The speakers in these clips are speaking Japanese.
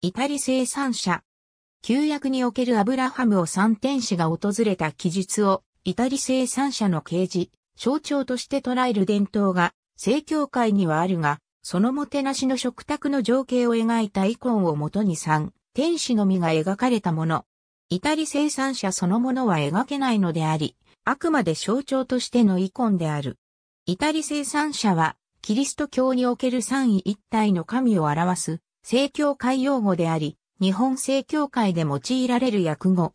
イタリ生産者。旧約におけるアブラハムを三天使が訪れた記述を、イタリ生産者の啓示、象徴として捉える伝統が、正教会にはあるが、そのもてなしの食卓の情景を描いたイコンをもとに三天使のみが描かれたもの。イタリ生産者そのものは描けないのであり、あくまで象徴としてのイコンである。イタリ生産者は、キリスト教における三位一体の神を表す正教会用語であり、日本正教会で用いられる訳語。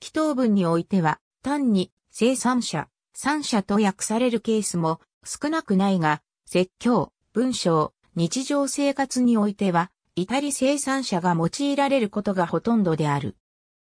祈祷文においては、単に、生産者、産者と訳されるケースも少なくないが、説教、文章、日常生活においては、至り生産者が用いられることがほとんどである。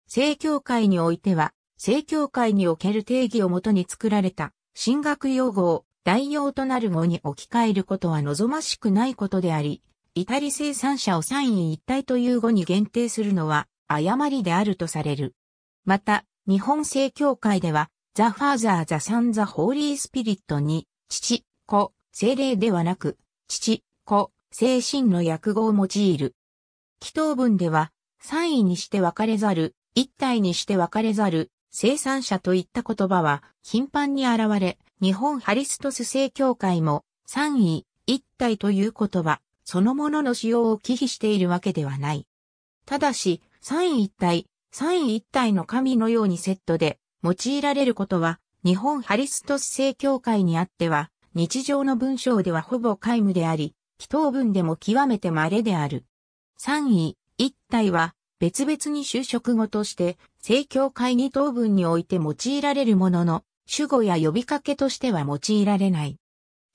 正教会においては、正教会における定義をもとに作られた、神学用語を代用となる語に置き換えることは望ましくないことであり、イタリ生産者を三位一体という語に限定するのは誤りであるとされる。また、日本正教会では、ザ・ファーザー・ザ・サン・ザ・ホーリー・スピリットに、父、子、精霊ではなく、父、子、精神の訳語を用いる。祈祷文では、三位にして分かれざる、一体にして分かれざる、生産者といった言葉は頻繁に現れ、日本ハリストス正教会も三位、一体という言葉、そのものの使用を忌避しているわけではない。ただし、三位一体、三位一体の神のようにセットで用いられることは、日本ハリストス正教会にあっては、日常の文章ではほぼ皆無であり、祈祷文でも極めて稀である。三位一体は、別々に就職語として、正教会に等文において用いられるものの、主語や呼びかけとしては用いられない。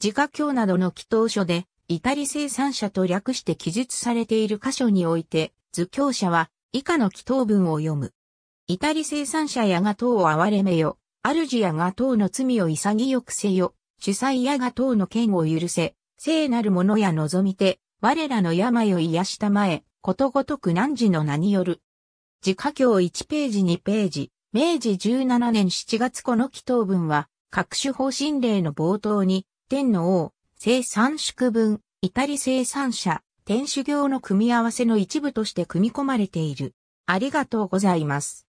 自家教などの祈祷書で、イタリ生産者と略して記述されている箇所において、図教者は以下の祈祷文を読む。イタリ生産者やが党を憐れめよ。主やが党の罪を潔くせよ。主催やが党の剣を許せ。聖なる者や望みて、我らの病を癒したまえ、ことごとく汝の名による。自家教1ページ2ページ、明治17年7月この祈祷文は、各種方針令の冒頭に、天の王、生産縮分、イタリ生産者、天主業の組み合わせの一部として組み込まれている。ありがとうございます。